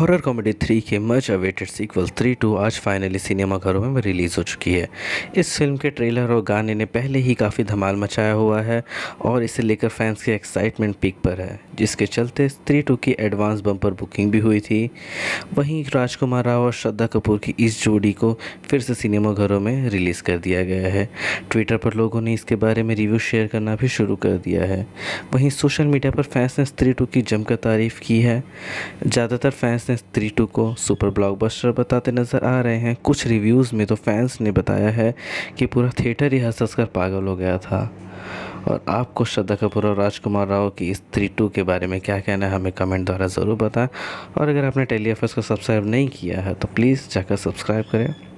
horror comedy three के much awaited sequel three two आज finally सिनेमाघरों में रिलीज़ हो चुकी है इस फिल्म के ट्रेलर और गाने ने पहले ही काफ़ी धमाल मचाया हुआ है और इसे लेकर फैंस की एक्साइटमेंट पीक पर है जिसके चलते थ्री टू की एडवांस बम्पर बुकिंग भी हुई थी वहीं राजकुमार राव और श्रद्धा कपूर की इस जोड़ी को फिर से सिनेमाघरों में रिलीज़ कर दिया गया है ट्विटर पर लोगों ने इसके बारे में रिव्यू शेयर करना भी शुरू कर दिया है वहीं सोशल मीडिया पर फैंस ने थ्री टू की जमकर तारीफ़ की है ज़्यादातर fans fans three Stree two को सुपर ब्लॉकबस्टर बताते नजर आ रहे हैं कुछ रिव्यूज़ में तो फैंस ने बताया है कि पूरा थिएटर ही हंस कर पागल हो गया था और आपको श्रद्धा कपूर और राजकुमार राव की इस थ्री टू के बारे में क्या कहना है हमें कमेंट द्वारा ज़रूर बताएं और अगर आपने टेली एफ को सब्सक्राइब नहीं किया है तो प्लीज़ जाकर सब्सक्राइब करें